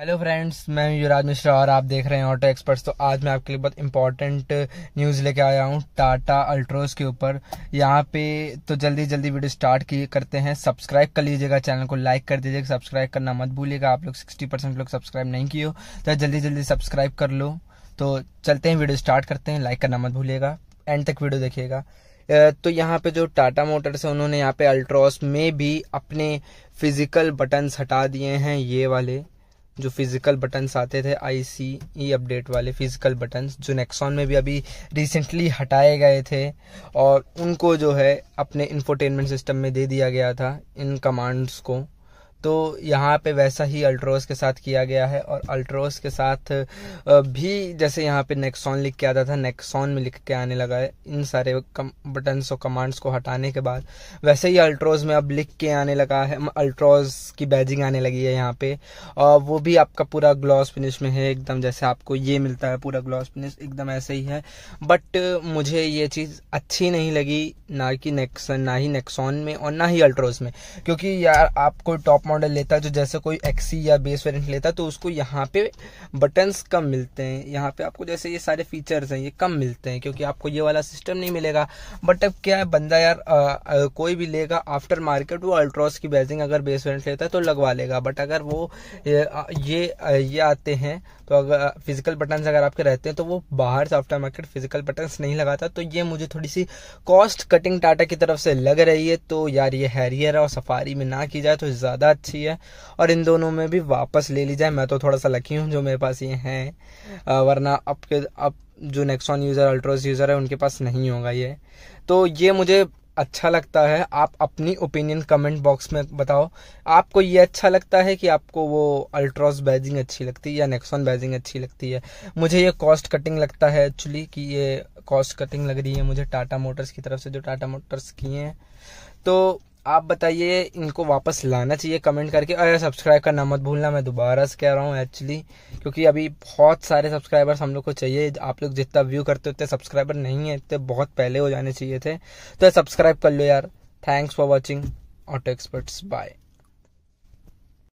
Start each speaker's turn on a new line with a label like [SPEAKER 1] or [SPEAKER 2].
[SPEAKER 1] hello friends मैं युवराज मिश्रा और आप देख रहे हैं ऑटो एक्सपर्ट्स तो आज मैं आपके लिए बहुत इंपॉर्टेंट न्यूज़ लेके आया हूँ टाटा अल्ट्रोस के ऊपर यहाँ पे तो जल्दी जल्दी वीडियो स्टार्ट किए करते हैं सब्सक्राइब कर लीजिएगा चैनल को लाइक कर दीजिएगा सब्सक्राइब करना मत भूलिएगा आप लोग सिक्सटी परसेंट लोग सब्सक्राइब नहीं किए तो जल्दी जल्दी सब्सक्राइब कर लो तो चलते हैं वीडियो स्टार्ट करते हैं लाइक करना मत भूलिएगा एंड तक वीडियो देखिएगा तो यहाँ पे जो टाटा मोटर्स है उन्होंने यहाँ पे अल्ट्रोस में भी अपने फिजिकल बटन्स हटा दिए हैं ये वाले जो फिज़िकल बटन्स आते थे आई सी ई अपडेट वाले फिज़िकल बटन्स जो नेक्सॉन में भी अभी रिसेंटली हटाए गए थे और उनको जो है अपने इंफोटेनमेंट सिस्टम में दे दिया गया था इन कमांड्स को तो यहाँ पे वैसा ही अल्ट्रोस के साथ किया गया है और अल्ट्रोस के साथ भी जैसे यहाँ पे नेक्सॉन लिख के आता था नेक्सॉन में लिख के आने लगा है इन सारे बटन्स और कमांड्स को हटाने के बाद वैसे ही अल्ट्रोज में अब लिख के आने लगा है अल्ट्रोज की बैजिंग आने लगी है यहाँ पे और वो भी आपका पूरा ग्लॉस फिनिश में है एकदम जैसे आपको ये मिलता है पूरा ग्लॉस फिनिश एकदम ऐसे ही है बट मुझे ये चीज़ अच्छी नहीं लगी ना कि नेक्स ना ही नेक्सॉन में और ना ही अल्ट्रोज में क्योंकि यार आपको टॉप मॉडल लेता है जो जैसे कोई एक्सी या बेस वेरिएंट लेता है तो उसको यहाँ पे बटन्स कम मिलते हैं यहाँ पे आपको जैसे ये सारे फीचर्स हैं ये कम मिलते हैं क्योंकि आपको ये वाला सिस्टम नहीं मिलेगा बट अब क्या है बंदा यार आ, आ, कोई भी लेगा आफ्टर मार्केट वो अल्ट्रॉस की बेजिंग अगर बेस वेरिएंट लेता है तो लगवा लेगा बट अगर वो ये ये, आते हैं तो अगर फिजिकल बटन्स अगर आपके रहते हैं तो वो बाहर से आफ्टर मार्केट फिजिकल बटन्स नहीं लगाता तो ये मुझे थोड़ी सी कॉस्ट कटिंग टाटा की तरफ से लग रही है तो यार ये हैरियर और सफारी में ना की जाए तो ज़्यादा अच्छी है और इन दोनों में भी वापस ले ली जाए मैं तो थोड़ा सा लकी हूँ जो मेरे पास ये हैं वरना अब के अब जो नेक्सॉन यूज़र अल्ट्रोस यूज़र है उनके पास नहीं होगा ये तो ये मुझे अच्छा लगता है आप अपनी ओपिनियन कमेंट बॉक्स में बताओ आपको ये अच्छा लगता है कि आपको वो अल्ट्रॉस बैजिंग अच्छी लगती है या नेक्सॉन बैजिंग अच्छी लगती है मुझे ये कॉस्ट कटिंग लगता है एक्चुअली कि ये कॉस्ट कटिंग लग रही है मुझे टाटा मोटर्स की तरफ से जो टाटा मोटर्स किए हैं तो आप बताइए इनको वापस लाना चाहिए कमेंट करके अरे सब्सक्राइब करना मत भूलना मैं दोबारा से कह रहा हूँ एक्चुअली क्योंकि अभी बहुत सारे सब्सक्राइबर्स हम लोग को चाहिए आप लोग जितना व्यू करते होते सब्सक्राइबर नहीं है इतने बहुत पहले हो जाने चाहिए थे तो सब्सक्राइब कर लो यार thanks for watching auto experts bye